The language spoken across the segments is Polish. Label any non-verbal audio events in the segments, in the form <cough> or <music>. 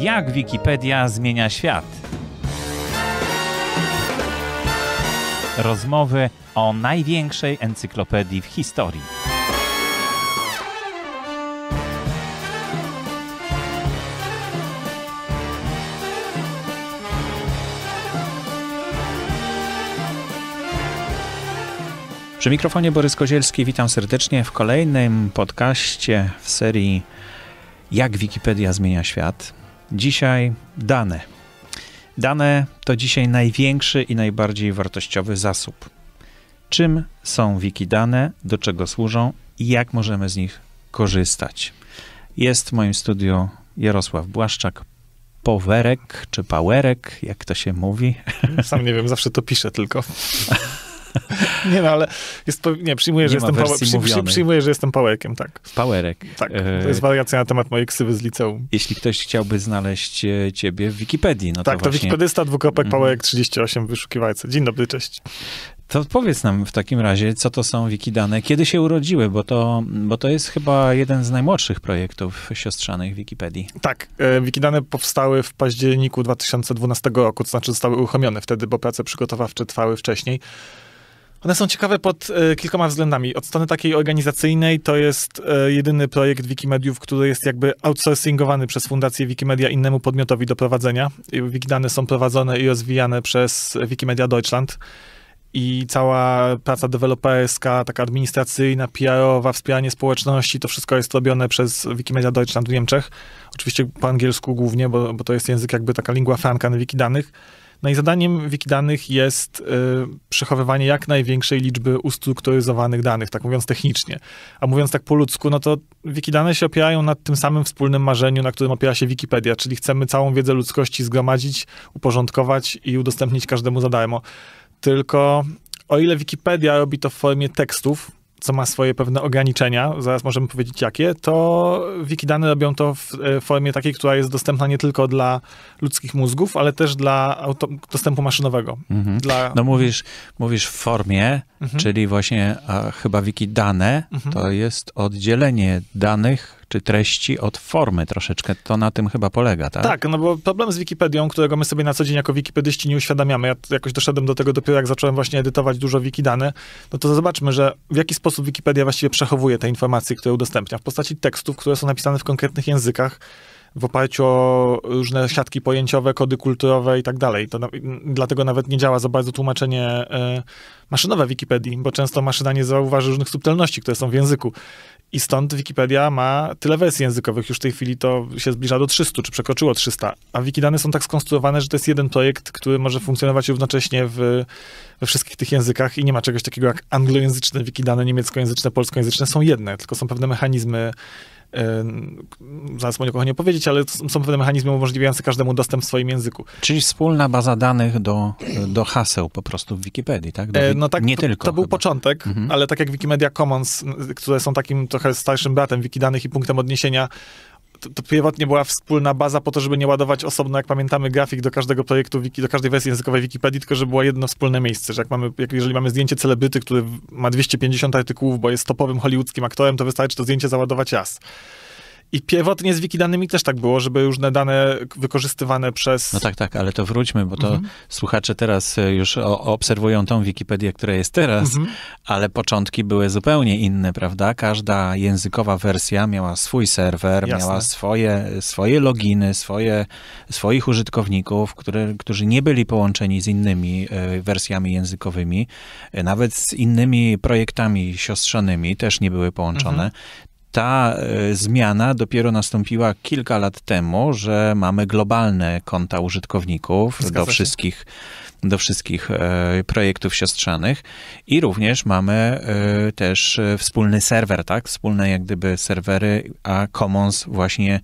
Jak Wikipedia zmienia świat? Rozmowy o największej encyklopedii w historii. Przy mikrofonie Borys Kozielski, witam serdecznie w kolejnym podcaście w serii jak Wikipedia zmienia świat? Dzisiaj dane. Dane to dzisiaj największy i najbardziej wartościowy zasób. Czym są wikidane, do czego służą i jak możemy z nich korzystać? Jest w moim studiu Jarosław Błaszczak, Powerek czy Pałerek, jak to się mówi? Sam nie wiem, zawsze to piszę tylko. <laughs> <laughs> nie no, ale jest, nie, przyjmuję, nie że jestem pała, przy, przy, przyjmuję, że jestem tak. Pałerek. Tak, e, to jest wariacja na temat mojej ksywy z liceum. Jeśli ktoś chciałby znaleźć e, ciebie w Wikipedii, no tak, to, to wikipedysta dwukropek pałek 38 wyszukiwajce. Dzień dobry, cześć. To powiedz nam w takim razie, co to są wikidane, kiedy się urodziły, bo to, bo to jest chyba jeden z najmłodszych projektów siostrzanych Wikipedii. Tak, e, wikidane powstały w październiku 2012 roku, to znaczy zostały uruchomione wtedy, bo prace przygotowawcze trwały wcześniej. One są ciekawe pod e, kilkoma względami. Od strony takiej organizacyjnej to jest e, jedyny projekt Wikimediów, który jest jakby outsourcingowany przez Fundację Wikimedia innemu podmiotowi do prowadzenia. Wikidane są prowadzone i rozwijane przez Wikimedia Deutschland i cała praca deweloperska, taka administracyjna, PR-owa, wspieranie społeczności, to wszystko jest robione przez Wikimedia Deutschland w Niemczech. Oczywiście po angielsku głównie, bo, bo to jest język jakby taka lingua franca na wiki danych. No i zadaniem wikidanych jest y, przechowywanie jak największej liczby ustrukturyzowanych danych, tak mówiąc technicznie. A mówiąc tak po ludzku, no to wikidane się opierają na tym samym wspólnym marzeniu, na którym opiera się Wikipedia, czyli chcemy całą wiedzę ludzkości zgromadzić, uporządkować i udostępnić każdemu za darmo. Tylko o ile Wikipedia robi to w formie tekstów, co ma swoje pewne ograniczenia, zaraz możemy powiedzieć jakie, to Wikidany robią to e, w formie takiej, która jest dostępna nie tylko dla ludzkich mózgów, ale też dla auto, dostępu maszynowego. Mhm. Dla... No mówisz, mówisz w formie, mhm. czyli właśnie chyba wikidane mhm. to jest oddzielenie danych czy treści od formy troszeczkę. To na tym chyba polega, tak? Tak, no bo problem z Wikipedią, którego my sobie na co dzień jako wikipedyści nie uświadamiamy, ja jakoś doszedłem do tego dopiero jak zacząłem właśnie edytować dużo wikidane, no to zobaczmy, że w jaki sposób Wikipedia właściwie przechowuje te informacje, które udostępnia w postaci tekstów, które są napisane w konkretnych językach, w oparciu o różne siatki pojęciowe, kody kulturowe i tak dalej. To na, dlatego nawet nie działa za bardzo tłumaczenie e, maszynowe Wikipedii, bo często maszyna nie zauważy różnych subtelności, które są w języku. I stąd Wikipedia ma tyle wersji językowych. Już w tej chwili to się zbliża do 300, czy przekroczyło 300. A Wikidany są tak skonstruowane, że to jest jeden projekt, który może funkcjonować równocześnie w, we wszystkich tych językach i nie ma czegoś takiego jak anglojęzyczne Wikidany, niemieckojęzyczne, polskojęzyczne. Są jedne, tylko są pewne mechanizmy zaraz mogę kochanie powiedzieć, ale są pewne mechanizmy umożliwiające każdemu dostęp w swoim języku. Czyli wspólna baza danych do, do haseł po prostu w Wikipedii, tak? Do, e, no tak, nie to, tylko. To chyba. był początek, mhm. ale tak jak Wikimedia Commons, które są takim trochę starszym bratem wikidanych i punktem odniesienia to, pierwotnie była wspólna baza po to, żeby nie ładować osobno, jak pamiętamy, grafik do każdego projektu, wiki, do każdej wersji językowej Wikipedii, tylko że było jedno wspólne miejsce, że jak mamy, jak jeżeli mamy zdjęcie celebryty, który ma 250 artykułów, bo jest topowym hollywoodzkim aktorem, to wystarczy to zdjęcie załadować raz. I pierwotnie z wikidanymi też tak było, żeby różne dane wykorzystywane przez... No tak, tak, ale to wróćmy, bo to mhm. słuchacze teraz e, już o, obserwują tą Wikipedię, która jest teraz, mhm. ale początki były zupełnie inne, prawda? Każda językowa wersja miała swój serwer, Jasne. miała swoje, swoje loginy, swoje, swoich użytkowników, które, którzy nie byli połączeni z innymi e, wersjami językowymi, e, nawet z innymi projektami siostrzanymi też nie były połączone. Mhm ta e, zmiana dopiero nastąpiła kilka lat temu, że mamy globalne konta użytkowników Zgadza do się. wszystkich do wszystkich e, projektów siostrzanych i również mamy e, też e, wspólny serwer, tak? Wspólne jak gdyby serwery, a Commons właśnie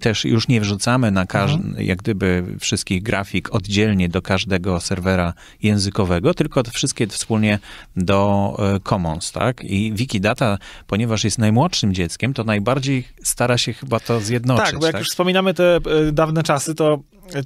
też już nie wrzucamy na każdy, mhm. jak gdyby wszystkich grafik oddzielnie do każdego serwera językowego, tylko wszystkie wspólnie do Commons, tak? I Wikidata, ponieważ jest najmłodszym dzieckiem, to najbardziej stara się chyba to zjednoczyć. Tak, bo jak tak? już wspominamy te dawne czasy, to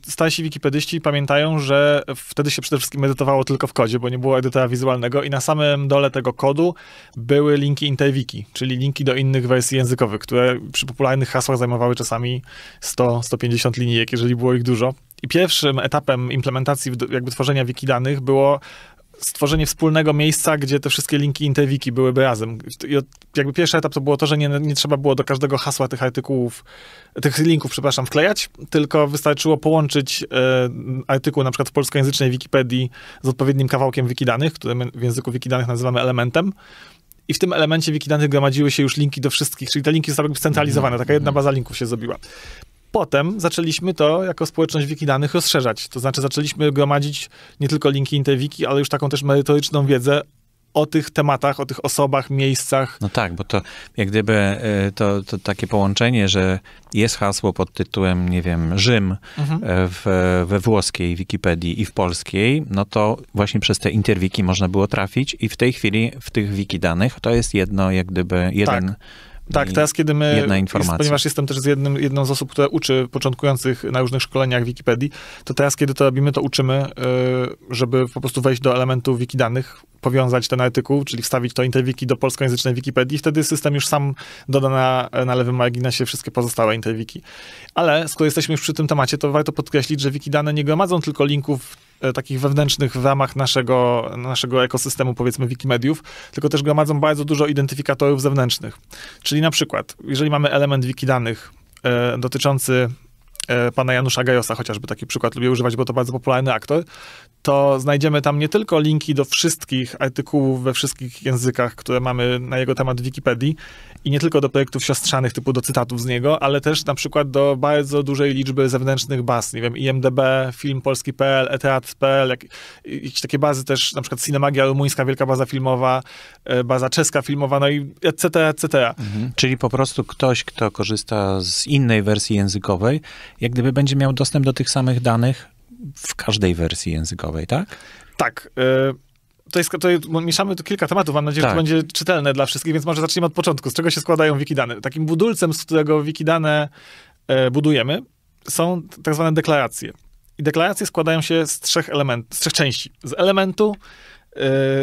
starsi wikipedyści pamiętają, że wtedy się przede wszystkim edytowało tylko w kodzie, bo nie było edytora wizualnego i na samym dole tego kodu były linki interwiki, czyli linki do innych wersji językowych, które przy popularnych hasłach zajmowały czasami 100-150 linijek, jeżeli było ich dużo. I pierwszym etapem implementacji, jakby tworzenia wikidanych, było stworzenie wspólnego miejsca, gdzie te wszystkie linki interwiki byłyby razem. I jakby pierwszy etap to było to, że nie, nie trzeba było do każdego hasła tych artykułów, tych linków, przepraszam, wklejać, tylko wystarczyło połączyć e, artykuł na przykład w polskojęzycznej Wikipedii z odpowiednim kawałkiem wikidanych, który my w języku wikidanych nazywamy elementem. I w tym elemencie wikidanych gromadziły się już linki do wszystkich, czyli te linki zostały scentralizowane, mhm. taka jedna mhm. baza linków się zrobiła. Potem zaczęliśmy to jako społeczność wiki danych rozszerzać. To znaczy zaczęliśmy gromadzić nie tylko linki Interwiki, ale już taką też merytoryczną wiedzę o tych tematach, o tych osobach, miejscach. No tak, bo to jak gdyby y, to, to takie połączenie, że jest hasło pod tytułem, nie wiem, Rzym mhm. E, w, we włoskiej Wikipedii i w polskiej, no to właśnie przez te interwiki można było trafić i w tej chwili w tych wiki danych to jest jedno, jak gdyby jeden... Tak tak, teraz kiedy my, jedna informacja. Jest, ponieważ jestem też z jednym, jedną z osób, które uczy początkujących na różnych szkoleniach Wikipedii, to teraz kiedy to robimy, to uczymy, y, żeby po prostu wejść do elementu wikidanych, powiązać ten artykuł, czyli wstawić to interwiki do polskojęzycznej Wikipedii i wtedy system już sam doda na, na lewym marginesie wszystkie pozostałe interwiki. Ale skoro jesteśmy już przy tym temacie, to warto podkreślić, że wikidane nie gromadzą tylko linków E, takich wewnętrznych w ramach naszego, naszego ekosystemu, powiedzmy, Wikimediów, tylko też gromadzą bardzo dużo identyfikatorów zewnętrznych. Czyli na przykład, jeżeli mamy element Wikidanych e, dotyczący E, pana Janusza Gajosa, chociażby taki przykład lubię używać, bo to bardzo popularny aktor, to znajdziemy tam nie tylko linki do wszystkich artykułów we wszystkich językach, które mamy na jego temat w Wikipedii i nie tylko do projektów siostrzanych, typu do cytatów z niego, ale też na przykład do bardzo dużej liczby zewnętrznych baz, nie wiem, IMDB, filmpolski.pl, eteat.pl, jak, jakieś takie bazy też, na przykład Cinemagia rumuńska, wielka baza filmowa, e, baza czeska filmowa, no i etc., etc. Mhm. Czyli po prostu ktoś, kto korzysta z innej wersji językowej, jak gdyby będzie miał dostęp do tych samych danych w każdej wersji językowej, tak? Tak. Y to jest, to mieszamy tu kilka tematów, mam nadzieję, tak. że to tak. będzie czytelne dla wszystkich, więc może zacznijmy od początku. Z czego się składają wikidane? Takim budulcem, z którego wikidane e, budujemy, są tak zwane deklaracje. I deklaracje składają się z trzech elementów, z trzech części. Z elementu, e,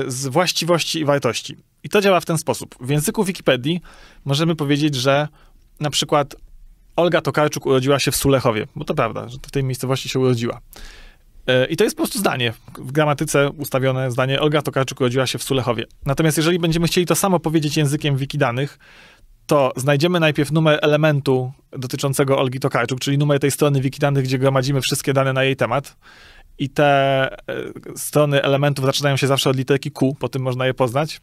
z właściwości i wartości. I to działa w ten sposób. W języku Wikipedii możemy powiedzieć, że na przykład Olga Tokarczuk urodziła się w Sulechowie, bo to prawda, że w tej miejscowości się urodziła. E, I to jest po prostu zdanie, w gramatyce ustawione zdanie Olga Tokarczuk urodziła się w Sulechowie. Natomiast jeżeli będziemy chcieli to samo powiedzieć językiem wikidanych, to znajdziemy najpierw numer elementu dotyczącego Olgi Tokarczuk, czyli numer tej strony wikidanych, gdzie gromadzimy wszystkie dane na jej temat. I te e, strony elementów zaczynają się zawsze od literki Q, po tym można je poznać.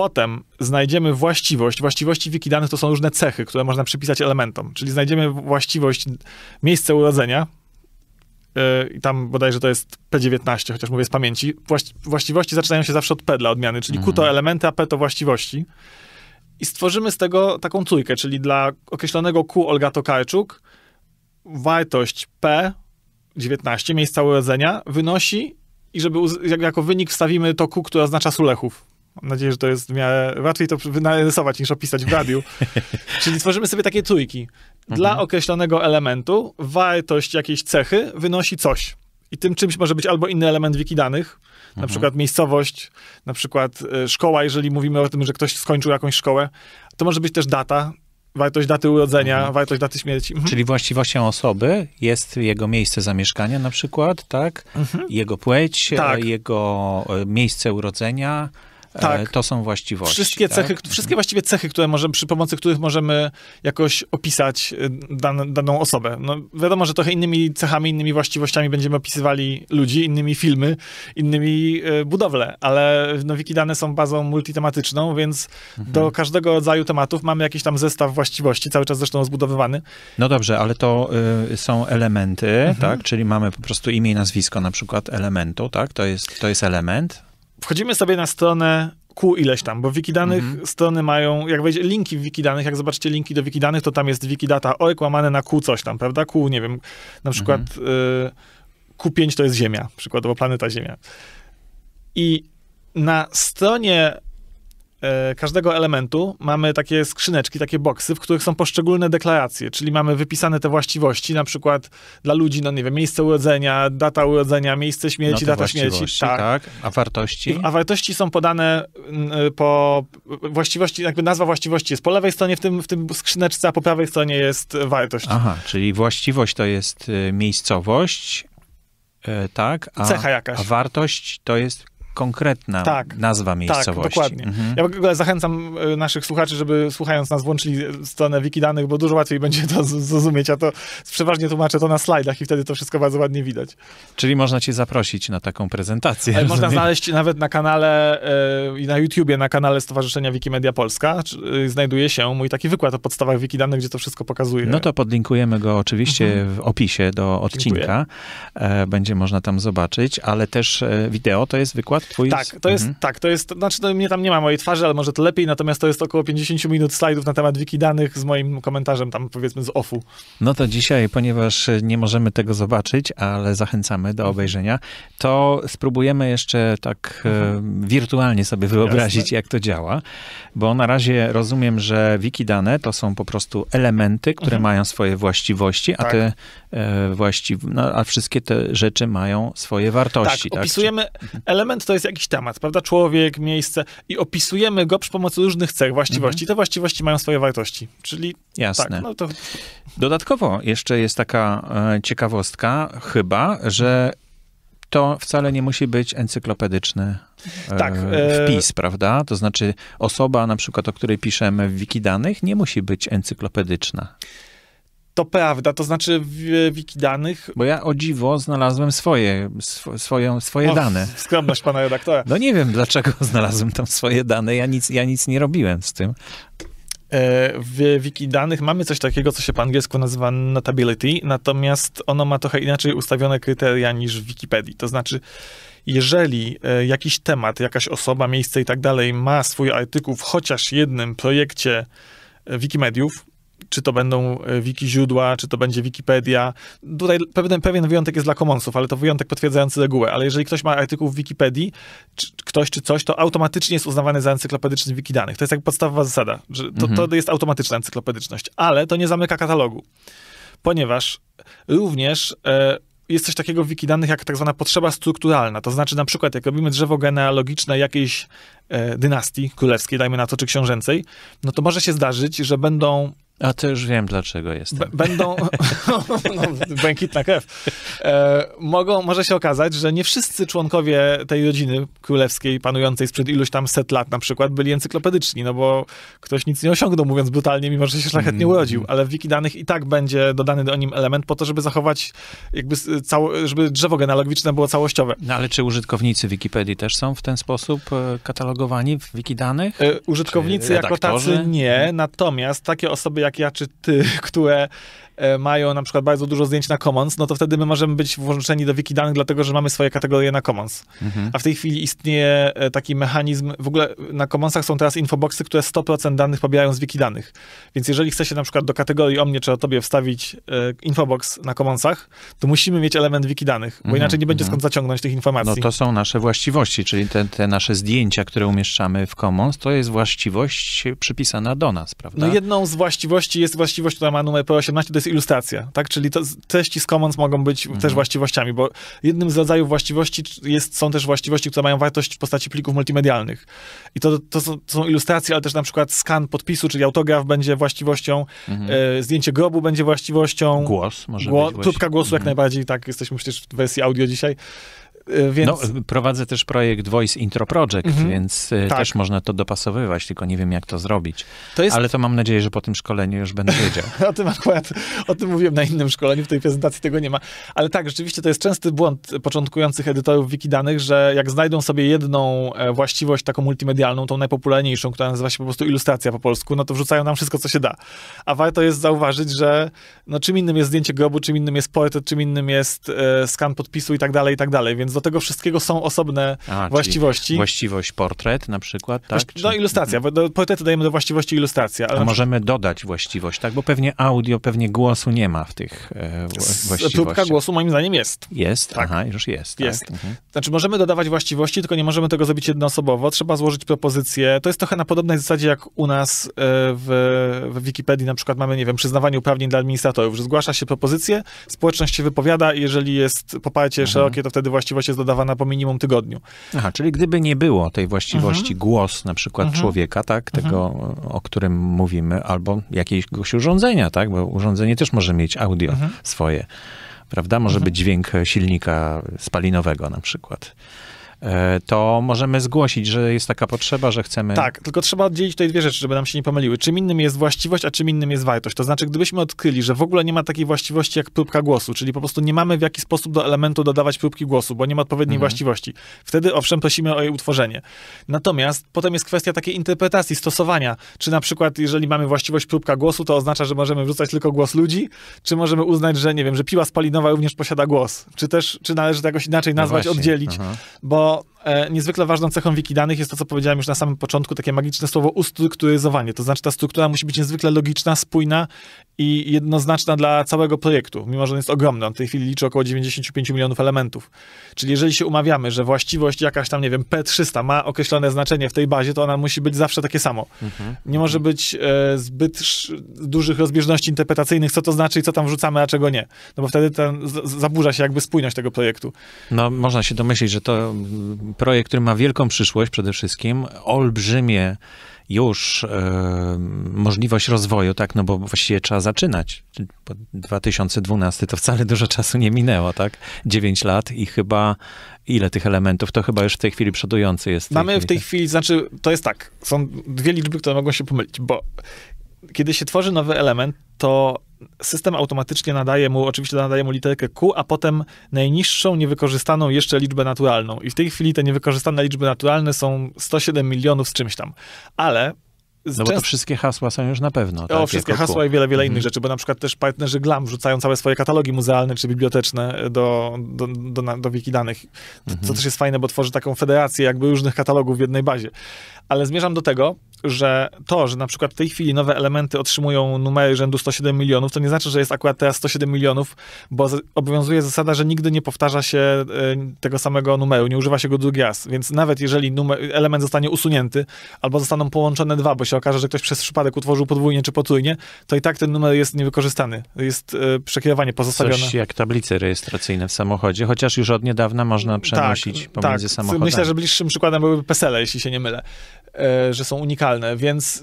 Potem znajdziemy właściwość. Właściwości wikidanych to są różne cechy, które można przypisać elementom. Czyli znajdziemy właściwość miejsce urodzenia, y, i tam bodajże to jest P19, chociaż mówię z pamięci, właściwości zaczynają się zawsze od P dla odmiany, czyli Q to mhm. elementy, a P to właściwości. I stworzymy z tego taką trójkę, czyli dla określonego Q Olga Tokarczuk wartość P19, miejsca urodzenia, wynosi i żeby jako wynik wstawimy to Q, które oznacza Sulechów. Mam nadzieję, że to jest w miarę łatwiej to wynarysować niż opisać w radiu. <laughs> Czyli tworzymy sobie takie trójki. Dla mhm. określonego elementu wartość jakiejś cechy wynosi coś. I tym czymś może być albo inny element wiki danych, na mhm. przykład miejscowość, na przykład e, szkoła, jeżeli mówimy o tym, że ktoś skończył jakąś szkołę. To może być też data, wartość daty urodzenia, mhm. wartość daty śmierci. Mhm. Czyli właściwością osoby jest jego miejsce zamieszkania na przykład, tak? Mhm. Jego płeć, e, tak. jego e, miejsce urodzenia. E, tak. to są właściwości. Wszystkie, tak? cechy, wszystkie właściwie cechy, które możemy przy pomocy których możemy jakoś opisać y, dan, daną osobę. No, wiadomo, że trochę innymi cechami, innymi właściwościami będziemy opisywali ludzi, innymi filmy, innymi y, budowle, ale no, wikidane są bazą multitematyczną, więc mhm. do każdego rodzaju tematów mamy jakiś tam zestaw właściwości, cały czas zresztą rozbudowywany. No dobrze, ale to y, są elementy, mhm. tak? Czyli mamy po prostu imię i nazwisko na przykład elementu, tak? To jest, to jest element wchodzimy sobie na stronę ku ileś tam, bo wikidanych mhm. strony mają, jak wejdzie linki w wikidanych, jak zobaczycie linki do wikidanych, to tam jest wikidata org łamane na ku coś tam, prawda? Ku, nie wiem, na przykład mhm. y, 5 to jest Ziemia, przykładowo planeta Ziemia. I na stronie E, każdego elementu mamy takie skrzyneczki, takie boksy, w których są poszczególne deklaracje, czyli mamy wypisane te właściwości, na przykład dla ludzi, no nie wiem, miejsce urodzenia, data urodzenia, miejsce śmierci, no data śmierci. Tak. tak. A wartości? A wartości są podane mm, y, po właściwości, jakby nazwa właściwości jest po lewej stronie w tym, w tym skrzyneczce, a po prawej stronie jest wartość. Aha, czyli właściwość to jest y, miejscowość, y, tak? A, Cecha jakaś. A wartość to jest konkretna tak, nazwa tak, miejscowości. Tak, dokładnie. Mhm. Ja w ogóle zachęcam y, naszych słuchaczy, żeby słuchając nas włączyli stronę wikidanych, bo dużo łatwiej będzie to zrozumieć. a to przeważnie tłumaczę to na slajdach i wtedy to wszystko bardzo ładnie widać. Czyli można cię zaprosić na taką prezentację. Ale można znaleźć nawet na kanale y, i na YouTubie, na kanale Stowarzyszenia Wikimedia Polska y, znajduje się mój taki wykład o podstawach wikidanych, gdzie to wszystko pokazuje. No to podlinkujemy go oczywiście mhm. w opisie do odcinka. Dziękuję. E, będzie można tam zobaczyć, ale też e, wideo to jest wykład Twój tak, to jest, mhm. tak, to jest, znaczy to mnie tam nie ma mojej twarzy, ale może to lepiej, natomiast to jest około 50 minut slajdów na temat Wikidanych z moim komentarzem tam powiedzmy z OFU. No to dzisiaj, ponieważ e, nie możemy tego zobaczyć, ale zachęcamy do mhm. obejrzenia, to spróbujemy jeszcze tak e, mhm. wirtualnie sobie wyobrazić, Jasne. jak to działa, bo na razie rozumiem, że Wikidane to są po prostu elementy, które mhm. mają swoje właściwości, a tak. te e, właściw no, a wszystkie te rzeczy mają swoje wartości. Tak, tak? opisujemy mhm. element to jest jakiś temat, prawda? Człowiek, miejsce i opisujemy go przy pomocy różnych cech, właściwości. Mhm. Te właściwości mają swoje wartości, czyli... Jasne. Tak, no to... Dodatkowo jeszcze jest taka e, ciekawostka chyba, że to wcale nie musi być encyklopedyczny e, tak, e, wpis, prawda? To znaczy osoba na przykład, o której piszemy w Wikidanych, danych, nie musi być encyklopedyczna to prawda, to znaczy w Wikidanych. Bo ja o dziwo znalazłem swoje, sw swoją, swoje o, dane. Skromność pana redaktora. No nie wiem, dlaczego <laughs> znalazłem tam swoje dane, ja nic, ja nic nie robiłem z tym e, w Wikidanych mamy coś takiego, co się po angielsku nazywa notability, natomiast ono ma trochę inaczej ustawione kryteria niż w Wikipedii. To znaczy, jeżeli e, jakiś temat, jakaś osoba, miejsce i tak dalej ma swój artykuł w chociaż jednym projekcie e, Wikimediów, czy to będą e, wiki źródła, czy to będzie Wikipedia. Tutaj pewien, pewien wyjątek jest dla commonsów, ale to wyjątek potwierdzający regułę. Ale jeżeli ktoś ma artykuł w Wikipedii, czy ktoś czy coś, to automatycznie jest uznawany za encyklopedyczny wiki danych. To jest jak podstawowa zasada, że to, mhm. to jest automatyczna encyklopedyczność. Ale to nie zamyka katalogu, ponieważ również... E, jest coś takiego w wiki danych jak tak zwana potrzeba strukturalna. To znaczy, na przykład, jak robimy drzewo genealogiczne jakiejś e, dynastii królewskiej, dajmy na to, czy książęcej, no to może się zdarzyć, że będą a to już wiem, dlaczego jest. będą. <laughs> no, błękitna krew. E, mogą, może się okazać, że nie wszyscy członkowie tej rodziny królewskiej, panującej sprzed iluś tam set lat na przykład, byli encyklopedyczni, no bo ktoś nic nie osiągnął, mówiąc brutalnie, mimo że się szlachetnie mhm. urodził. Ale w wiki danych i tak będzie dodany do nim element po to, żeby zachować, jakby cało, żeby drzewo genealogiczne było całościowe. No ale czy użytkownicy Wikipedii też są w ten sposób e, katalogowani w wiki danych? E, użytkownicy jako tacy nie, natomiast takie osoby jak jak ja czy ty, <laughs> które E, mają na przykład bardzo dużo zdjęć na Commons, no to wtedy my możemy być włączeni do wikidanych, dlatego że mamy swoje kategorie na Commons. Mhm. A w tej chwili istnieje e, taki mechanizm, w ogóle na Commonsach są teraz infoboxy, które 100% danych pobierają z wikidanych. Więc jeżeli chce się na przykład do kategorii o mnie czy o tobie wstawić e, infobox na Commonsach, to musimy mieć element wikidanych, bo mhm, inaczej nie będzie mhm. skąd zaciągnąć tych informacji. No to są nasze właściwości, czyli te, te nasze zdjęcia, które umieszczamy w Commons, to jest właściwość przypisana do nas, prawda? No jedną z właściwości jest właściwość, która ma numer P18, to jest ilustracja, tak? Czyli to, treści z commons mogą być mhm. też właściwościami, bo jednym z rodzajów właściwości jest, są też właściwości, które mają wartość w postaci plików multimedialnych. I to, to, są, to są ilustracje, ale też na przykład skan podpisu, czyli autograf będzie właściwością, mhm. e, zdjęcie grobu będzie właściwością. Głos może Gło, być. głosu mhm. jak najbardziej, tak? Jesteśmy przecież w wersji audio dzisiaj. Y, więc... No, y, prowadzę też projekt Voice Intro Project, mhm. więc y, tak. też można to dopasowywać, tylko nie wiem, jak to zrobić. To jest... Ale to mam nadzieję, że po tym szkoleniu już będę wiedział. <laughs> o tym akurat, o tym mówiłem na innym szkoleniu, w tej prezentacji tego nie ma. Ale tak, rzeczywiście to jest częsty błąd początkujących edytorów Wikidanych, że jak znajdą sobie jedną e, właściwość taką multimedialną, tą najpopularniejszą, która nazywa się po prostu ilustracja po polsku, no to wrzucają nam wszystko, co się da. A warto jest zauważyć, że no, czym innym jest zdjęcie grobu, czym innym jest portret, czym innym jest e, skan podpisu i tak dalej, i tak dalej, więc do tego wszystkiego są osobne A, właściwości. Właściwość portret na przykład, tak? Właści- no, ilustracja. Do portretu dajemy do właściwości ilustracja. Ale A możemy przykład... dodać właściwość, tak? Bo pewnie audio, pewnie głosu nie ma w tych e, właściwościach. Próbka głosu moim zdaniem jest. Jest? Tak. Aha, już jest. Tak. Jest. Tak? Mhm. Znaczy możemy dodawać właściwości, tylko nie możemy tego zrobić jednoosobowo. Trzeba złożyć propozycję. To jest trochę na podobnej zasadzie jak u nas e, w, w Wikipedii na przykład mamy, nie wiem, przyznawanie uprawnień dla administratorów, że zgłasza się propozycję, społeczność się wypowiada i jeżeli jest poparcie mhm. szerokie, to wtedy właściwość właściwość jest dodawana po minimum tygodniu. Aha, czyli gdyby nie było tej właściwości mhm. głos na przykład mhm. człowieka, tak, tego, mhm. o którym mówimy, albo jakiegoś urządzenia, tak, bo urządzenie też może mieć audio mhm. swoje, prawda? Może mhm. być dźwięk silnika spalinowego na przykład. E, to możemy zgłosić, że jest taka potrzeba, że chcemy. Tak, tylko trzeba oddzielić tutaj dwie rzeczy, żeby nam się nie pomyliły. Czym innym jest właściwość, a czym innym jest wartość. To znaczy, gdybyśmy odkryli, że w ogóle nie ma takiej właściwości jak próbka głosu, czyli po prostu nie mamy w jaki sposób do elementu dodawać próbki głosu, bo nie ma odpowiedniej mhm. właściwości. Wtedy owszem, prosimy o jej utworzenie. Natomiast potem jest kwestia takiej interpretacji, stosowania. Czy na przykład, jeżeli mamy właściwość próbka głosu, to oznacza, że możemy wrzucać tylko głos ludzi, czy możemy uznać, że nie wiem, że piła spalinowa również posiada głos. Czy też, czy należy to jakoś inaczej nazwać, no oddzielić, aha. bo well, E, niezwykle ważną cechą wikidanych jest to, co powiedziałem już na samym początku, takie magiczne słowo ustrukturyzowanie. To znaczy, ta struktura musi być niezwykle logiczna, spójna i jednoznaczna dla całego projektu, mimo że on jest ogromny. On w tej chwili liczy około 95 milionów elementów. Czyli jeżeli się umawiamy, że właściwość jakaś tam, nie wiem, P300 ma określone znaczenie w tej bazie, to ona musi być zawsze takie samo. Mhm. Nie może mhm. być e, zbyt dużych rozbieżności interpretacyjnych, co to znaczy i co tam wrzucamy, a czego nie. No bo wtedy ten, zaburza się jakby spójność tego projektu. No, można się domyślić, że to projekt, który ma wielką przyszłość przede wszystkim, olbrzymie już e, możliwość rozwoju, tak, no bo właściwie trzeba zaczynać. 2012 to wcale dużo czasu nie minęło, tak? 9 lat i chyba ile tych elementów, to chyba już w tej chwili przodujący jest. W Mamy chwili. w tej tak? chwili, znaczy to jest tak, są dwie liczby, które mogą się pomylić, bo kiedy się tworzy nowy element, to system automatycznie nadaje mu, oczywiście nadaje mu literkę Q, a potem najniższą niewykorzystaną jeszcze liczbę naturalną. I w tej chwili te niewykorzystane liczby naturalne są 107 milionów z czymś tam. Ale no bo to wszystkie hasła są już na pewno. Tak? O, wszystkie hasła i wiele, wiele mhm. innych rzeczy, bo na przykład też partnerzy GLAM wrzucają całe swoje katalogi muzealne czy biblioteczne e, do, do, do, do, danych, co mhm. też jest fajne, bo tworzy taką federację jakby różnych katalogów w jednej bazie. Ale zmierzam do tego, że to, że na przykład w tej chwili nowe elementy otrzymują numery rzędu 107 milionów, to nie znaczy, że jest akurat teraz 107 milionów, bo obowiązuje zasada, że nigdy nie powtarza się e, tego samego numeru, nie używa się go drugi raz. Więc nawet jeżeli numer, element zostanie usunięty, albo zostaną połączone dwa, bo się okaże, że ktoś przez przypadek utworzył podwójnie czy potrójnie, to i tak ten numer jest niewykorzystany. Jest e, przekierowanie pozostawione. Coś jak tablice rejestracyjne w samochodzie, chociaż już od niedawna można tak, przenosić tak, pomiędzy tak. samochodami. Myślę, że bliższym przykładem byłyby PESEL, jeśli się nie mylę. E, że są unikalne, więc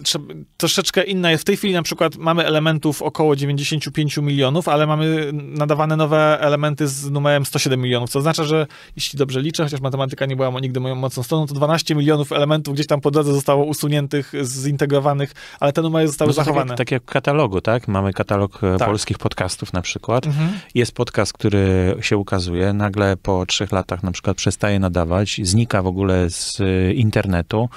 troszeczkę inna jest. W tej chwili na przykład mamy elementów około 95 milionów, ale mamy nadawane nowe elementy z numerem 107 milionów, co oznacza, że jeśli dobrze liczę, chociaż matematyka nie była nigdy moją mocną stroną, to 12 milionów elementów gdzieś tam po drodze zostało usuniętych, zintegrowanych, ale te numery zostały no zachowane. Tak jak, tak jak w katalogu, tak? Mamy katalog e, tak. polskich podcastów na przykład. Mhm. Jest podcast, który się ukazuje, nagle po trzech latach na przykład przestaje nadawać, znika w ogóle z e, internetu,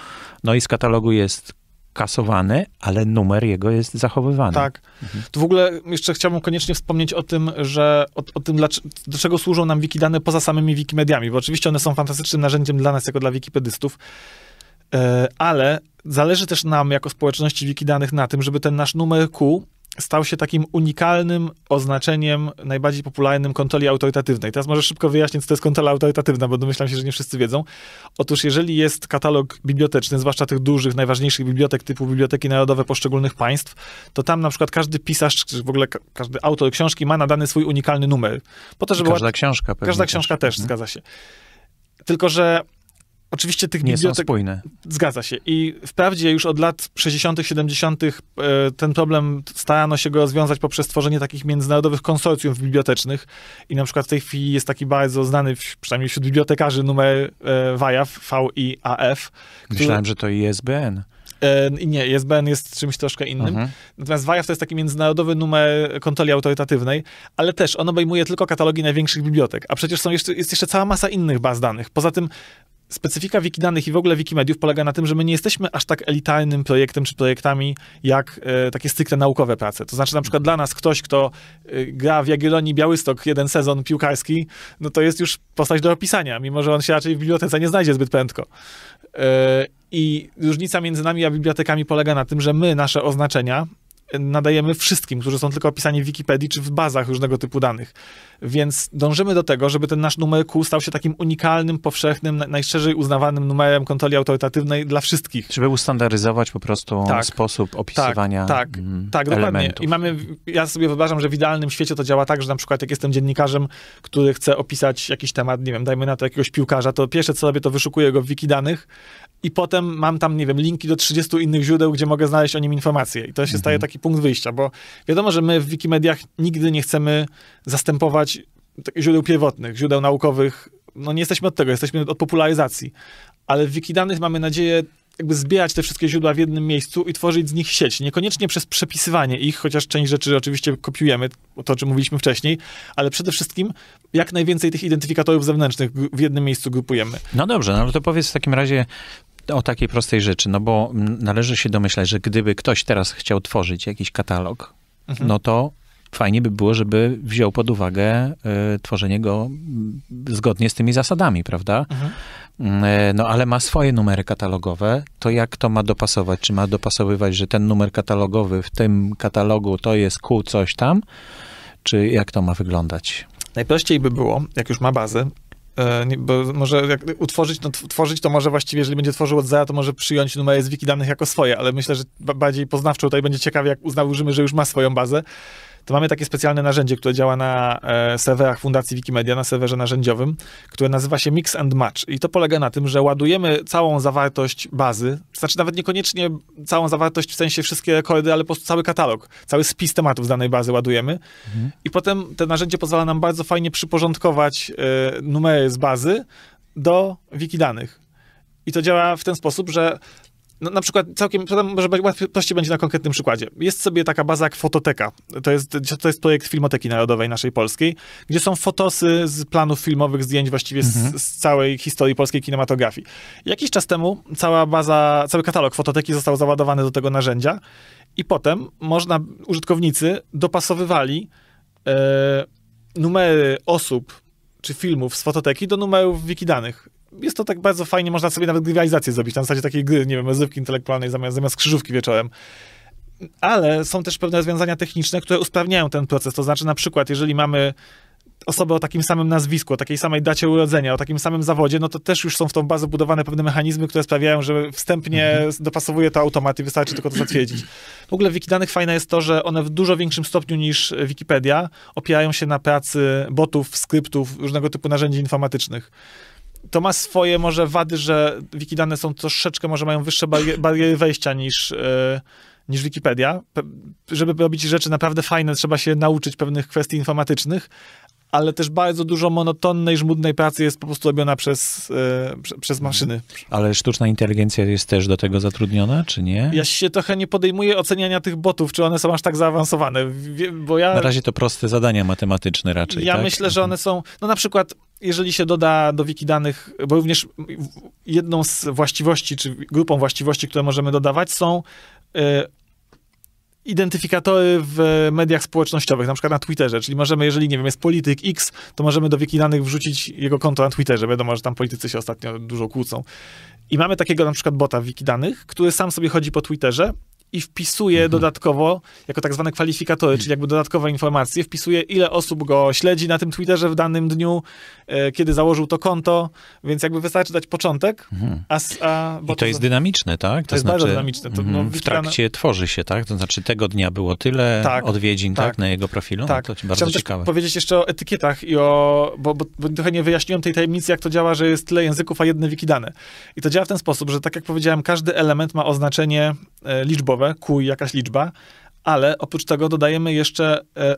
no i z katalogu jest kasowany, ale numer jego jest zachowywany. Tak. Mhm. w ogóle jeszcze chciałbym koniecznie wspomnieć o tym, że o, o tym, dlaczego służą nam wikidane poza samymi wikimediami, bo oczywiście one są fantastycznym narzędziem dla nas, jako dla wikipedystów, e, ale zależy też nam, jako społeczności wikidanych, na tym, żeby ten nasz numer Q stał się takim unikalnym oznaczeniem najbardziej popularnym kontroli autorytatywnej. Teraz może szybko wyjaśnić, co to jest kontrola autorytatywna, bo domyślam się, że nie wszyscy wiedzą. Otóż jeżeli jest katalog biblioteczny, zwłaszcza tych dużych, najważniejszych bibliotek typu biblioteki narodowe poszczególnych państw, to tam na przykład każdy pisarz, czy w ogóle każdy autor książki ma nadany swój unikalny numer. Po to, żeby każda książka. Każda książka też, nie? zgadza się. Tylko, że Oczywiście tych nie bibliotek... są spójne. Zgadza się. I wprawdzie już od lat 60., 70. E, ten problem starano się go rozwiązać poprzez tworzenie takich międzynarodowych konsorcjów bibliotecznych. I na przykład w tej chwili jest taki bardzo znany, przynajmniej wśród bibliotekarzy, numer e, WIAF, VIAF. Który... Myślałem, że to ISBN i nie, ISBN jest czymś troszkę innym. Mhm. Natomiast Wajaf to jest taki międzynarodowy numer kontroli autorytatywnej, ale też on obejmuje tylko katalogi największych bibliotek, a przecież są jeszcze, jest jeszcze cała masa innych baz danych. Poza tym specyfika Wikidanych i w ogóle Wikimediów polega na tym, że my nie jesteśmy aż tak elitarnym projektem czy projektami, jak e, takie stricte naukowe prace. To znaczy na przykład dla nas ktoś, kto e, gra w Jagiellonii Białystok jeden sezon piłkarski, no to jest już postać do opisania, mimo że on się raczej w bibliotece nie znajdzie zbyt prędko. E, i różnica między nami a bibliotekami polega na tym, że my nasze oznaczenia nadajemy wszystkim, którzy są tylko opisani w Wikipedii czy w bazach różnego typu danych. Więc dążymy do tego, żeby ten nasz numer Q stał się takim unikalnym, powszechnym, najszerzej uznawanym numerem kontroli autorytatywnej dla wszystkich. Żeby ustandaryzować po prostu tak, sposób opisywania Tak, tak, mm, tak dokładnie. I mamy, ja sobie wyobrażam, że w idealnym świecie to działa tak, że na przykład jak jestem dziennikarzem, który chce opisać jakiś temat, nie wiem, dajmy na to jakiegoś piłkarza, to pierwsze co sobie to wyszukuję go w wiki danych, i potem mam tam, nie wiem, linki do 30 innych źródeł, gdzie mogę znaleźć o nim informacje. I to się mhm. staje taki punkt wyjścia, bo wiadomo, że my w Wikimediach nigdy nie chcemy zastępować źródeł pierwotnych, źródeł naukowych. No nie jesteśmy od tego, jesteśmy od popularyzacji. Ale w Wikidanych mamy nadzieję jakby zbierać te wszystkie źródła w jednym miejscu i tworzyć z nich sieć. Niekoniecznie przez przepisywanie ich, chociaż część rzeczy oczywiście kopiujemy, to o czym mówiliśmy wcześniej, ale przede wszystkim jak najwięcej tych identyfikatorów zewnętrznych w jednym miejscu grupujemy. No dobrze, no to powiedz w takim razie, o takiej prostej rzeczy, no bo należy się domyślać, że gdyby ktoś teraz chciał tworzyć jakiś katalog, mhm. no to fajnie by było, żeby wziął pod uwagę y, tworzenie go zgodnie z tymi zasadami, prawda? Mhm. Y, no ale ma swoje numery katalogowe, to jak to ma dopasować? Czy ma dopasowywać, że ten numer katalogowy w tym katalogu to jest kół coś tam? Czy jak to ma wyglądać? Najprościej by było, jak już ma bazę, E, bo może jak utworzyć, no tworzyć to może właściwie, jeżeli będzie tworzył od zera, to może przyjąć numery z wiki danych jako swoje, ale myślę, że bardziej poznawczo tutaj będzie ciekawie, jak uznał, że już ma swoją bazę to mamy takie specjalne narzędzie, które działa na e, serwerach Fundacji Wikimedia, na serwerze narzędziowym, które nazywa się Mix and Match. I to polega na tym, że ładujemy całą zawartość bazy, znaczy nawet niekoniecznie całą zawartość w sensie wszystkie rekordy, ale po prostu cały katalog, cały spis tematów z danej bazy ładujemy. Mhm. I potem to narzędzie pozwala nam bardzo fajnie przyporządkować e, numery z bazy do wiki danych. I to działa w ten sposób, że no, na przykład całkiem, może łatwiej, prościej będzie na konkretnym przykładzie. Jest sobie taka baza jak Fototeka. To jest, to jest projekt Filmoteki Narodowej naszej polskiej, gdzie są fotosy z planów filmowych, zdjęć właściwie mhm. z, z, całej historii polskiej kinematografii. Jakiś czas temu cała baza, cały katalog Fototeki został załadowany do tego narzędzia i potem można, użytkownicy dopasowywali e, numery osób czy filmów z fototeki do numerów wikidanych jest to tak bardzo fajnie, można sobie nawet grywalizację zrobić, na zasadzie takiej gry, nie wiem, rozrywki intelektualnej zamiast, zamiast krzyżówki wieczorem ale są też pewne rozwiązania techniczne, które usprawniają ten proces. To znaczy, na przykład, jeżeli mamy osobę o takim samym nazwisku, o takiej samej dacie urodzenia, o takim samym zawodzie, no to też już są w tą bazę budowane pewne mechanizmy, które sprawiają, że wstępnie mhm. dopasowuje to automat i wystarczy tylko to zatwierdzić. W ogóle w Wikidanych fajne jest to, że one w dużo większym stopniu niż Wikipedia opierają się na pracy botów, skryptów, różnego typu narzędzi informatycznych to ma swoje może wady, że wikidane są troszeczkę, może mają wyższe bariery wejścia niż, e, niż Wikipedia. żeby robić rzeczy naprawdę fajne, trzeba się nauczyć pewnych kwestii informatycznych, ale też bardzo dużo monotonnej, żmudnej pracy jest po prostu robiona przez, e, przez maszyny. Ale sztuczna inteligencja jest też do tego zatrudniona, czy nie? Ja się trochę nie podejmuję oceniania tych botów, czy one są aż tak zaawansowane, bo ja... Na razie to proste zadania matematyczne raczej, Ja tak? myślę, że mhm. one są... No na przykład jeżeli się doda do wiki danych, bo również jedną z właściwości, czy grupą właściwości, które możemy dodawać, są e, identyfikatory w mediach społecznościowych, na przykład na Twitterze, czyli możemy, jeżeli, nie wiem, jest polityk X, to możemy do wieki danych wrzucić jego konto na Twitterze. Wiadomo, że tam politycy się ostatnio dużo kłócą. I mamy takiego na przykład bota w wiki danych, który sam sobie chodzi po Twitterze i wpisuje mhm. dodatkowo, jako tak zwane kwalifikatory, czyli jakby dodatkowe informacje, wpisuje ile osób go śledzi na tym Twitterze w danym dniu, e, kiedy założył to konto, więc jakby wystarczy dać początek. Mhm. A, a, I to, to, jest dynamiczne, tak? To, to jest znaczy, bardzo dynamiczne. To, mhm, no, w trakcie na... tworzy się, tak? To znaczy tego dnia było tyle tak, odwiedzin, tak, tak, na jego profilu? No tak. No, to bardzo Chciałem ciekawe. powiedzieć jeszcze o etykietach i o, bo, bo, bo, trochę nie wyjaśniłem tej tajemnicy, jak to działa, że jest tyle języków, a jedne wikidane. I to działa w ten sposób, że tak jak powiedziałem, każdy element ma oznaczenie e, liczbowe, kuj, jakaś liczba, ale oprócz tego dodajemy jeszcze e,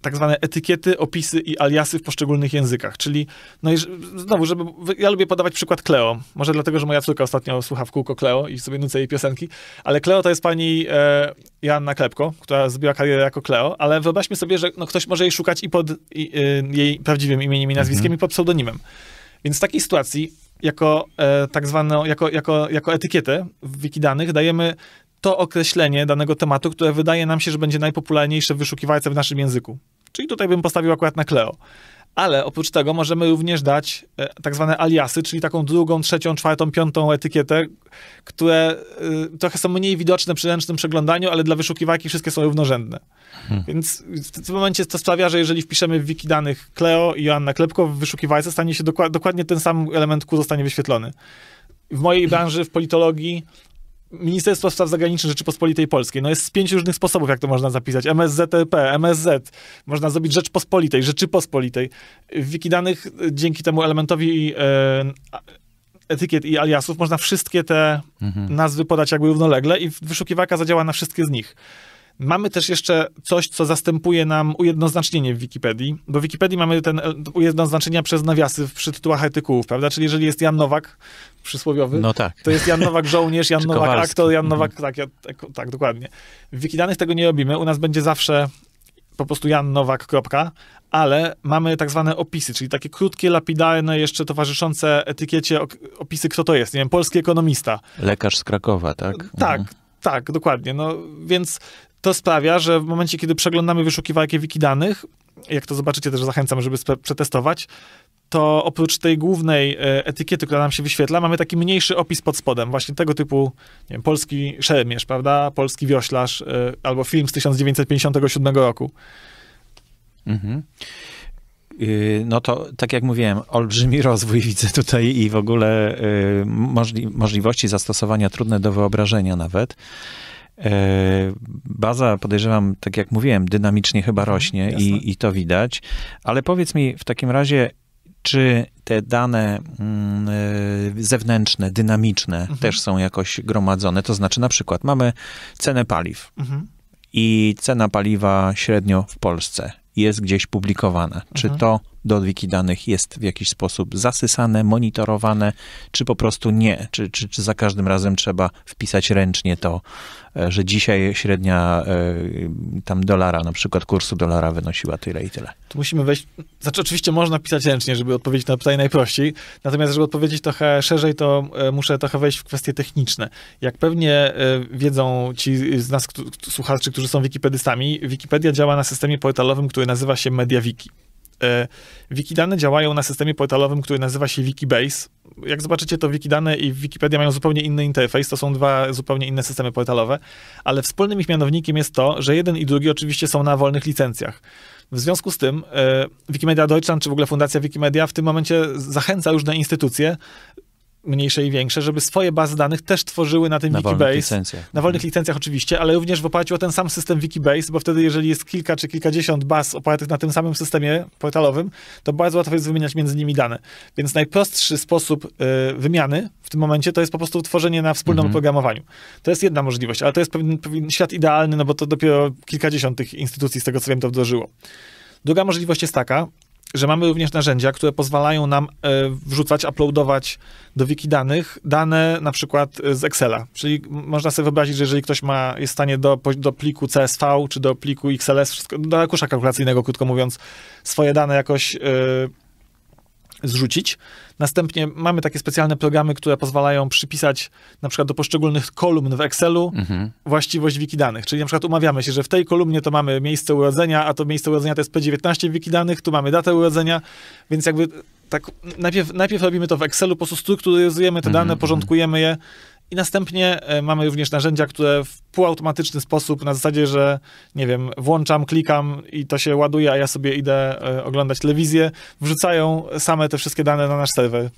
tak zwane etykiety, opisy i aliasy w poszczególnych językach. Czyli, no i znowu, żeby, ja lubię podawać przykład Kleo. Może dlatego, że moja córka ostatnio słucha w kółko Kleo i sobie nucę jej piosenki. Ale Kleo to jest pani e, Joanna Klepko, która zrobiła karierę jako Kleo, ale wyobraźmy sobie, że no, ktoś może jej szukać i pod i, y, jej prawdziwym imieniem i nazwiskiem mhm. i pod pseudonimem. Więc w takiej sytuacji jako e, tak zwaną, jako, jako, jako etykietę w wikidanych dajemy to określenie danego tematu, które wydaje nam się, że będzie najpopularniejsze w wyszukiwarce w naszym języku. Czyli tutaj bym postawił akurat na Kleo. Ale oprócz tego możemy również dać e, tak zwane aliasy, czyli taką drugą, trzecią, czwartą, piątą etykietę, które e, trochę są mniej widoczne przy ręcznym przeglądaniu, ale dla wyszukiwarki wszystkie są równorzędne. Hmm. Więc w tym momencie to sprawia, że jeżeli wpiszemy w wiki danych Kleo i Joanna Klepko w wyszukiwarce, stanie się dokładnie ten sam element Q zostanie wyświetlony. W mojej branży, w politologii, Ministerstwo Spraw Zagranicznych Rzeczypospolitej Polskiej. No jest z pięciu różnych sposobów, jak to można zapisać. MSZTP, MSZ. Można zrobić Rzeczpospolitej, Rzeczypospolitej. W Wikidanych dzięki temu elementowi e, etykiet i aliasów można wszystkie te mhm. nazwy podać jakby równolegle i wyszukiwarka zadziała na wszystkie z nich. Mamy też jeszcze coś, co zastępuje nam ujednoznacznienie w Wikipedii. w Wikipedii mamy ten e, ujednoznaczenia przez nawiasy przy tytułach artykułów, prawda? Czyli jeżeli jest Jan Nowak, przysłowiowy, no tak. to jest Jan Nowak żołnierz, Jan <laughs> Nowak aktor, Jan mhm. Nowak, tak, ja, tak, tak dokładnie. W Wikidanych tego nie robimy, u nas będzie zawsze po prostu Jan Nowak, kropka, ale mamy tak zwane opisy, czyli takie krótkie, lapidarne, jeszcze towarzyszące etykiecie opisy, kto to jest, nie wiem, polski ekonomista. Lekarz z Krakowa, tak? Tak, mhm. tak, dokładnie. No, więc to sprawia, że w momencie, kiedy przeglądamy wyszukiwarkę wiki danych, jak to zobaczycie, też zachęcam, żeby przetestować, to oprócz tej głównej e, etykiety, która nam się wyświetla, mamy taki mniejszy opis pod spodem, właśnie tego typu nie wiem, polski szermierz, prawda, polski wioślarz e, albo film z 1957 roku. Mhm. Y, no to, tak jak mówiłem, olbrzymi rozwój widzę tutaj i w ogóle y, możli możliwości zastosowania trudne do wyobrażenia nawet. E, baza, podejrzewam, tak jak mówiłem, dynamicznie chyba mhm, rośnie i, i to widać. Ale powiedz mi w takim razie, czy te dane mm, e, zewnętrzne, dynamiczne mhm. też są jakoś gromadzone? To znaczy, na przykład, mamy cenę paliw mhm. i cena paliwa średnio w Polsce jest gdzieś publikowana. Czy mhm. to do wiki danych jest w jakiś sposób zasysane, monitorowane, czy po prostu nie? Czy, czy, czy za każdym razem trzeba wpisać ręcznie to, e, że dzisiaj średnia e, tam dolara, na przykład kursu dolara wynosiła tyle i tyle? Tu musimy wejść, znaczy oczywiście można pisać ręcznie, żeby odpowiedzieć na pytanie najprościej, natomiast żeby odpowiedzieć trochę szerzej, to e, muszę trochę wejść w kwestie techniczne. Jak pewnie wiedzą ci z nas słuchaczy, którzy są wikipedystami, Wikipedia działa na systemie portalowym, który nazywa się MediaWiki. E, Wikidane działają na systemie portalowym, który nazywa się Wikibase. Jak zobaczycie, to Wikidane i Wikipedia mają zupełnie inny interfejs, to są dwa zupełnie inne systemy portalowe, ale wspólnym ich mianownikiem jest to, że jeden i drugi oczywiście są na wolnych licencjach. W związku z tym e, Wikimedia Deutschland, czy w ogóle Fundacja Wikimedia w tym momencie zachęca różne instytucje mniejsze i większe, żeby swoje bazy danych też tworzyły na tym na Wikibase. Wolnych licencjach. Na wolnych licencjach oczywiście, ale również w oparciu o ten sam system Wikibase, bo wtedy jeżeli jest kilka czy kilkadziesiąt baz opartych na tym samym systemie portalowym, to bardzo łatwo jest wymieniać między nimi dane. Więc najprostszy sposób y, wymiany w tym momencie to jest po prostu tworzenie na wspólnym mhm. oprogramowaniu. To jest jedna możliwość, ale to jest pewien, pewien świat idealny, no bo to dopiero kilkadziesiąt tych instytucji z tego co wiem to wdrożyło. Druga możliwość jest taka, że mamy również narzędzia, które pozwalają nam e, wrzucać, uploadować do wiki danych dane na przykład e, z Excela. Czyli można sobie wyobrazić, że jeżeli ktoś ma, jest w stanie do, do pliku CSV czy do pliku XLS, wszystko, do arkusza kalkulacyjnego, krótko mówiąc, swoje dane jakoś e, zrzucić. Następnie mamy takie specjalne programy, które pozwalają przypisać na przykład do poszczególnych kolumn w Excelu mhm. właściwość wikidanych. Czyli na przykład umawiamy się, że w tej kolumnie to mamy miejsce urodzenia, a to miejsce urodzenia to jest P19 w wikidanych, tu mamy datę urodzenia, więc jakby tak najpierw, najpierw robimy to w Excelu, po prostu strukturyzujemy te dane, mhm. porządkujemy je i następnie e, mamy również narzędzia, które w półautomatyczny sposób, na zasadzie, że nie wiem, włączam, klikam i to się ładuje, a ja sobie idę e, oglądać telewizję, wrzucają same te wszystkie dane na nasz serwer.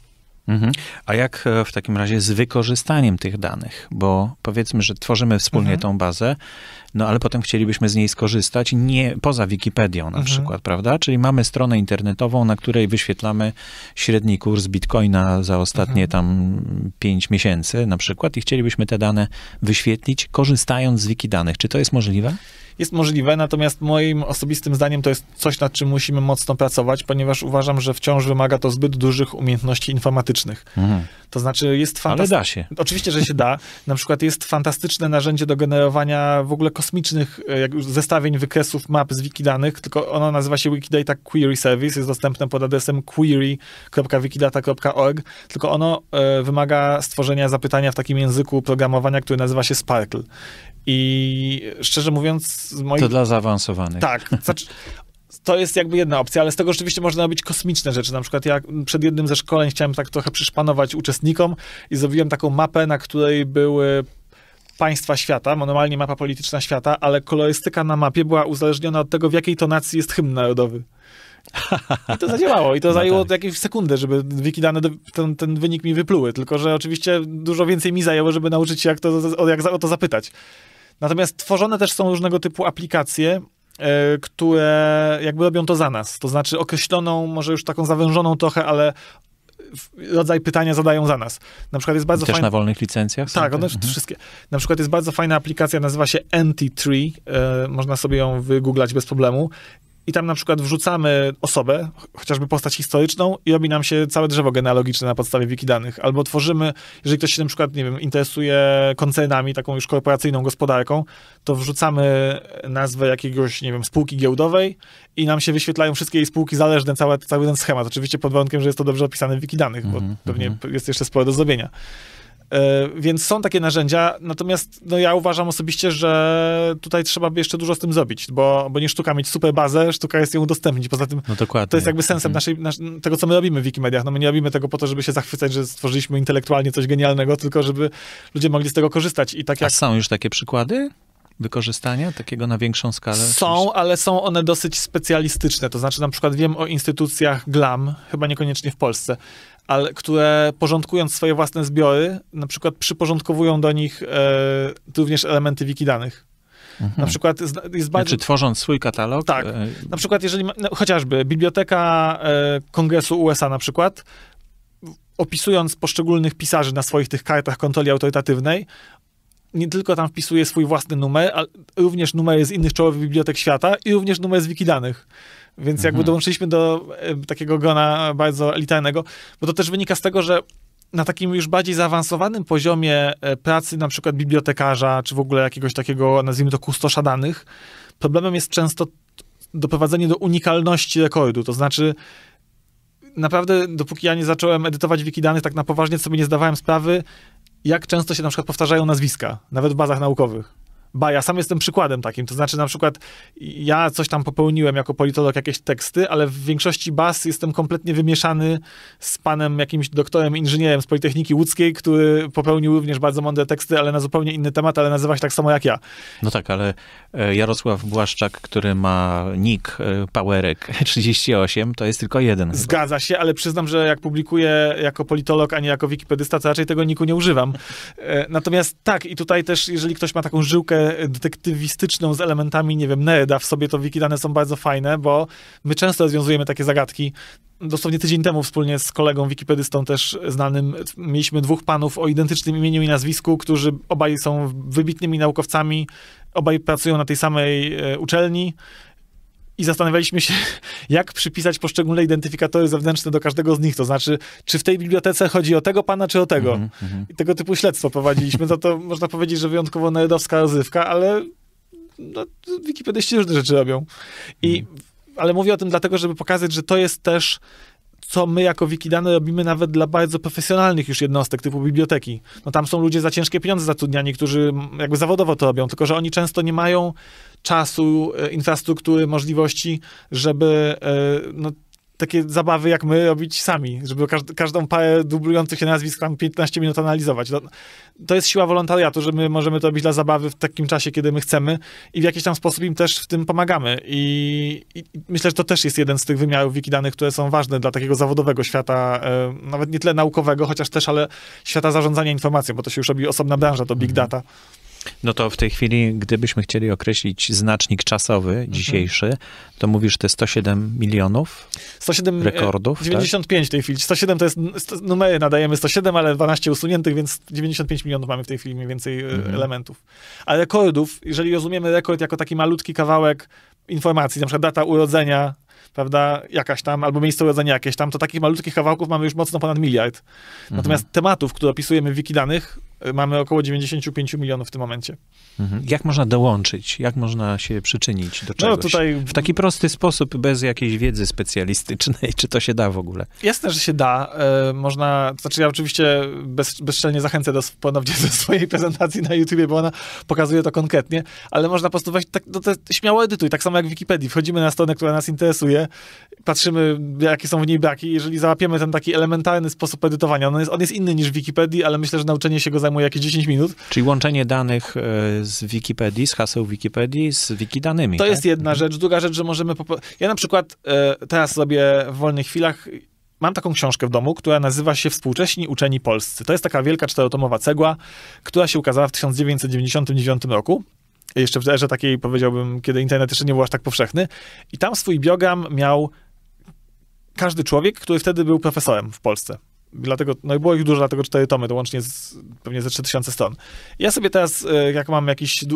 Mhm. A jak e, w takim razie z wykorzystaniem tych danych? Bo powiedzmy, że tworzymy wspólnie mhm. tą bazę, no ale potem chcielibyśmy z niej skorzystać nie poza Wikipedią na mhm. przykład, prawda? Czyli mamy stronę internetową, na której wyświetlamy średni kurs bitcoina za ostatnie mhm. tam 5 miesięcy na przykład i chcielibyśmy te dane wyświetlić korzystając z wikidanych. Czy to jest możliwe? jest możliwe, natomiast moim osobistym zdaniem to jest coś, nad czym musimy mocno pracować, ponieważ uważam, że wciąż wymaga to zbyt dużych umiejętności informatycznych. Mhm. To znaczy jest fantastyczne. Ale da się. Oczywiście, że się da. <laughs> Na przykład jest fantastyczne narzędzie do generowania w ogóle kosmicznych e, jak już zestawień wykresów map z wikidanych, tylko ono nazywa się Wikidata Query Service, jest dostępne pod adresem query.wikidata.org, tylko ono y, wymaga stworzenia zapytania w takim języku programowania, który nazywa się Sparkle. I szczerze mówiąc, z moich... To dla zaawansowanych. Tak. Znaczy, to jest jakby jedna opcja, ale z tego rzeczywiście można robić kosmiczne rzeczy. Na przykład ja przed jednym ze szkoleń chciałem tak trochę przyszpanować uczestnikom i zrobiłem taką mapę, na której były państwa świata, normalnie mapa polityczna świata, ale kolorystyka na mapie była uzależniona od tego, w jakiej tonacji jest hymn narodowy. I to zadziałało. I to no zajęło tak. jakieś sekundę, żeby wikidane ten, ten, wynik mi wypluły. Tylko, że oczywiście dużo więcej mi zajęło, żeby nauczyć się, jak to, jak o to zapytać. Natomiast tworzone też są różnego typu aplikacje, e, które jakby robią to za nas. To znaczy określoną, może już taką zawężoną trochę, ale rodzaj pytania zadają za nas. Na przykład jest bardzo Też fajna... na wolnych licencjach? Tak, one mhm. wszystkie. Na przykład jest bardzo fajna aplikacja, nazywa się nt e, można sobie ją wygooglać bez problemu i tam na przykład wrzucamy osobę, chociażby postać historyczną i robi nam się całe drzewo genealogiczne na podstawie wiki danych. Albo tworzymy, jeżeli ktoś się na przykład, nie wiem, interesuje koncernami, taką już korporacyjną gospodarką, to wrzucamy nazwę jakiegoś, nie wiem, spółki giełdowej i nam się wyświetlają wszystkie jej spółki zależne, cały, cały ten schemat. Oczywiście pod warunkiem, że jest to dobrze opisane w wiki danych, bo mm -hmm. pewnie mhm. jest jeszcze sporo do zrobienia. E, więc są takie narzędzia, natomiast no, ja uważam osobiście, że tutaj trzeba by jeszcze dużo z tym zrobić, bo, bo nie sztuka mieć super bazę, sztuka jest ją udostępnić. Poza tym no to jest jakby sensem mhm. naszej, nas, tego, co my robimy w Wikimediach. No my nie robimy tego po to, żeby się zachwycać, że stworzyliśmy intelektualnie coś genialnego, tylko żeby ludzie mogli z tego korzystać. I tak jak... A są już takie przykłady? wykorzystania takiego na większą skalę? Są, ale są one dosyć specjalistyczne. To znaczy, na przykład wiem o instytucjach GLAM, chyba niekoniecznie w Polsce, ale, które porządkując swoje własne zbiory, na przykład przyporządkowują do nich e, również elementy wikidanych. Mhm. Na przykład jest bardzo... Znaczy tworząc swój katalog? Tak. E, na przykład jeżeli, ma, no, chociażby biblioteka e, Kongresu USA na przykład, opisując poszczególnych pisarzy na swoich tych kartach kontroli autorytatywnej, nie tylko tam wpisuje swój własny numer, ale również numer z innych czołowych bibliotek świata i również numer z wikidanych. danych. Więc mhm. jakby dołączyliśmy do e, takiego grona bardzo elitarnego, bo to też wynika z tego, że na takim już bardziej zaawansowanym poziomie e, pracy na przykład bibliotekarza, czy w ogóle jakiegoś takiego, nazwijmy to, kustosza danych, problemem jest często doprowadzenie do unikalności rekordu, to znaczy naprawdę dopóki ja nie zacząłem edytować wiki danych tak na poważnie, sobie nie zdawałem sprawy, jak często się na przykład powtarzają nazwiska, nawet w bazach naukowych ba, ja sam jestem przykładem takim. To znaczy, na przykład, ja coś tam popełniłem jako politolog, jakieś teksty, ale w większości baz jestem kompletnie wymieszany z panem jakimś doktorem, inżynierem z Politechniki Łódzkiej, który popełnił również bardzo mądre teksty, ale na zupełnie inny temat, ale nazywa się tak samo jak ja. No tak, ale e, Jarosław Błaszczak, który ma nick e, Powerek 38, to jest tylko jeden. Zgadza się, ale przyznam, że jak publikuję jako politolog, a nie jako wikipedysta, to raczej tego niku nie używam. E, natomiast tak, i tutaj też, jeżeli ktoś ma taką żyłkę detektywistyczną z elementami, nie wiem, Nereda w sobie, to wikidane są bardzo fajne, bo my często rozwiązujemy takie zagadki. Dosłownie tydzień temu wspólnie z kolegą wikipedystą też znanym mieliśmy dwóch panów o identycznym imieniu i nazwisku, którzy obaj są wybitnymi naukowcami, obaj pracują na tej samej e, uczelni i zastanawialiśmy się, <laughs> jak przypisać poszczególne identyfikatory zewnętrzne do każdego z nich. To znaczy, czy w tej bibliotece chodzi o tego pana, czy o tego. Mm -hmm. I tego typu śledztwo prowadziliśmy. No to można powiedzieć, że wyjątkowo nerdowska rozrywka, ale no, wikipedyści różne rzeczy robią. I, mm. Ale mówię o tym dlatego, żeby pokazać, że to jest też co my jako Wikidany robimy nawet dla bardzo profesjonalnych już jednostek, typu biblioteki. No tam są ludzie za ciężkie pieniądze zatrudniani, którzy jakby zawodowo to robią, tylko że oni często nie mają czasu, e, infrastruktury, możliwości, żeby e, no, takie zabawy jak my robić sami, żeby każd każdą parę dublujących się nazwisk tam 15 minut analizować. To, no, to, jest siła wolontariatu, że my możemy to robić dla zabawy w takim czasie, kiedy my chcemy i w jakiś tam sposób im też w tym pomagamy. I, i myślę, że to też jest jeden z tych wymiarów wikidanych, które są ważne dla takiego zawodowego świata, e, nawet nie tyle naukowego, chociaż też, ale świata zarządzania informacją, bo to się już robi osobna branża, to big mhm. data. No to w tej chwili, gdybyśmy chcieli określić znacznik czasowy mhm. dzisiejszy, to mówisz te 107 milionów 107, e, rekordów. 95 tak? w tej chwili. 107 to jest, numery no nadajemy 107, ale 12 usuniętych, więc 95 milionów mamy w tej chwili mniej więcej e, mhm. elementów. A rekordów, jeżeli rozumiemy rekord jako taki malutki kawałek informacji, na przykład data urodzenia, prawda, jakaś tam, albo miejsce urodzenia jakieś tam, to takich malutkich kawałków mamy już mocno ponad miliard. Mhm. Natomiast mhm. tematów, które opisujemy w wikidanych, Y, mamy około 95 milionów w tym momencie. Mhm. Jak można dołączyć? Jak można się przyczynić do no, czegoś? No tutaj... W taki prosty sposób, bez jakiejś wiedzy specjalistycznej. Czy to się da w ogóle? Jasne, że się da. E, można, to znaczy ja oczywiście bez, bezczelnie zachęcę do, ponownie do swojej prezentacji na YouTubie, bo ona pokazuje to konkretnie, ale można po prostu wejść, tak, no śmiało edytuj, tak samo jak w Wikipedii. Wchodzimy na stronę, która nas interesuje, patrzymy, jakie są w niej braki. Jeżeli załapiemy ten taki elementarny sposób edytowania, no, on jest, on jest inny niż w Wikipedii, ale myślę, że nauczenie się go zajmuje temu jakieś 10 minut. Czyli łączenie danych e, z Wikipedii, z haseł Wikipedii, z wikidanymi. To tak? jest jedna mhm. rzecz. Druga rzecz, że możemy... Popo- ja na przykład e, teraz sobie w wolnych chwilach mam taką książkę w domu, która nazywa się Współcześni uczeni polscy. To jest taka wielka czterotomowa cegła, która się ukazała w 1999 roku. Jeszcze w erze takiej, powiedziałbym, kiedy internet jeszcze nie był aż tak powszechny. I tam swój biogram miał każdy człowiek, który wtedy był profesorem w Polsce. Dlatego, no i było ich dużo, dlatego cztery tomy, to łącznie z, pewnie ze 3000 stron. Ja sobie teraz, e, jak mam jakiś e,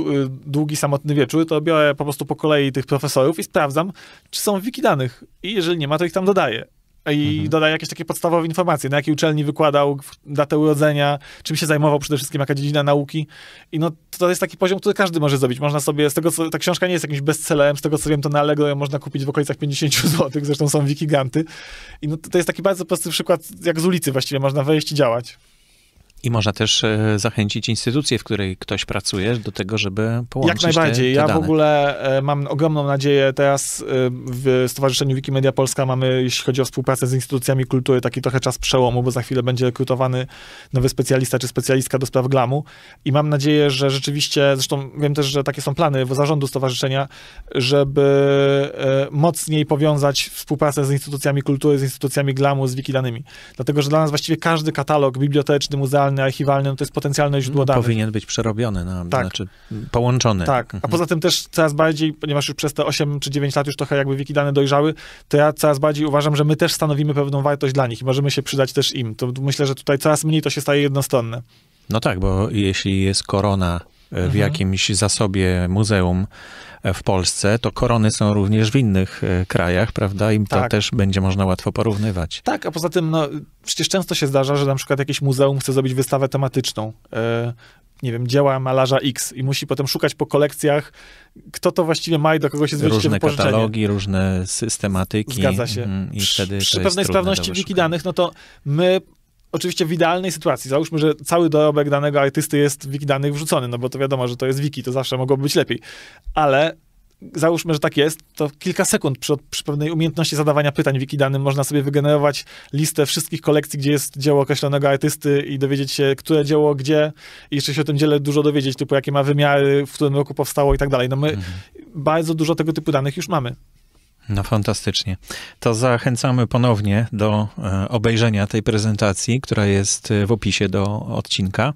długi, samotny wieczór, to biorę po prostu po kolei tych profesorów i sprawdzam, czy są w wiki danych. I jeżeli nie ma, to ich tam dodaję i mhm. dodaje jakieś takie podstawowe informacje, na jakiej uczelni wykładał, datę urodzenia, czym się zajmował przede wszystkim, jaka dziedzina nauki. I no, to jest taki poziom, który każdy może zrobić. Można sobie, z tego co, ta książka nie jest jakimś bestsellerem, z tego co wiem, to na Allegro ją można kupić w okolicach 50 <laughs> zł, zresztą są wikiganty. I no, to jest taki bardzo prosty przykład, jak z ulicy właściwie można wejść i działać. I można też e, zachęcić instytucję, w której ktoś pracuje, do tego, żeby połączyć Jak najbardziej. Te, te ja dane. w ogóle e, mam ogromną nadzieję. Teraz e, w Stowarzyszeniu Wikimedia Polska mamy, jeśli chodzi o współpracę z instytucjami kultury, taki trochę czas przełomu, bo za chwilę będzie rekrutowany nowy specjalista czy specjalistka do spraw glamu. I mam nadzieję, że rzeczywiście, zresztą wiem też, że takie są plany w zarządu stowarzyszenia, żeby mocniej powiązać współpracę z instytucjami kultury, z instytucjami glamu, z wikidanymi. Dlatego, że dla nas właściwie każdy katalog biblioteczny, muzealny, dane archiwalne, no to jest potencjalne źródło mm, danych. Powinien być przerobiony, no, tak. znaczy połączony. Tak, a mhm. poza tym też coraz bardziej, ponieważ już przez te 8 czy 9 lat już trochę jakby dane dojrzały, to ja coraz bardziej uważam, że my też stanowimy pewną wartość dla nich i możemy się przydać też im. To myślę, że tutaj coraz mniej to się staje jednostronne. No tak, bo jeśli jest korona w mhm. jakimś zasobie muzeum e, w Polsce, to korony są również w innych e, krajach, prawda? I tak. to też będzie można łatwo porównywać. Tak, a poza tym, no, przecież często się zdarza, że na przykład jakieś muzeum chce zrobić wystawę tematyczną. E, nie wiem, dzieła malarza X i musi potem szukać po kolekcjach, kto to właściwie ma i do kogo się zwrócić Różne katalogi, różne systematyki. Zgadza się. Mm, I przy, wtedy przy pewnej sprawności wiki danych, no to my oczywiście w idealnej sytuacji, załóżmy, że cały dorobek danego artysty jest w wiki danych wrzucony, no bo to wiadomo, że to jest wiki, to zawsze mogłoby być lepiej, ale załóżmy, że tak jest, to kilka sekund przy, przy pewnej umiejętności zadawania pytań wiki danym można sobie wygenerować listę wszystkich kolekcji, gdzie jest dzieło określonego artysty i dowiedzieć się, które dzieło gdzie i jeszcze się o tym dziele dużo dowiedzieć, typu jakie ma wymiary, w którym roku powstało i tak dalej. No my mhm. bardzo dużo tego typu danych już mamy. No fantastycznie. To zachęcamy ponownie do e, obejrzenia tej prezentacji, która jest e, w opisie do odcinka.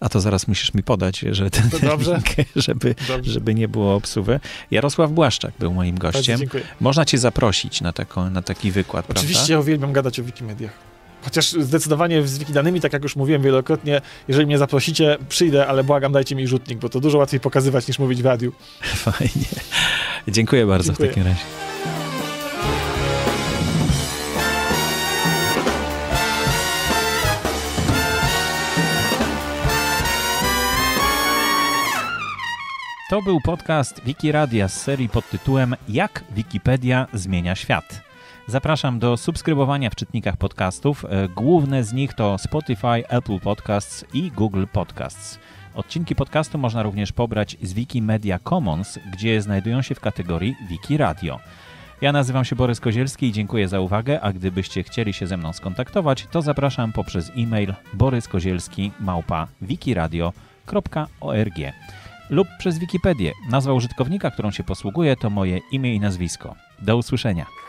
A to zaraz musisz mi podać, że ten dobrze. Link, <laughs> żeby, dobrze. żeby nie było obsuwy. Jarosław Błaszczak był moim gościem. Można cię zaprosić na, na taki wykład, Oczywiście prawda? ja uwielbiam gadać o Wikimediach. Chociaż zdecydowanie z Wikidanymi, tak jak już mówiłem wielokrotnie, jeżeli mnie zaprosicie, przyjdę, ale błagam, dajcie mi rzutnik, bo to dużo łatwiej pokazywać niż mówić w radiu. <laughs> Fajnie. Dziękuję bardzo Dziękuję. w takim razie. To był podcast Wikiradia z serii pod tytułem Jak Wikipedia zmienia świat. Zapraszam do subskrybowania w czytnikach podcastów. E, główne z nich to Spotify, Apple Podcasts i Google Podcasts. Odcinki podcastu można również pobrać z Wikimedia Commons, gdzie znajdują się w kategorii Wiki Radio. Ja nazywam się Borys Kozielski i dziękuję za uwagę, a gdybyście chcieli się ze mną skontaktować, to zapraszam poprzez e-mail boryskozielski@wikiradio.org lub przez Wikipedię. Nazwa użytkownika, którą się posługuje, to moje imię i nazwisko. Do usłyszenia.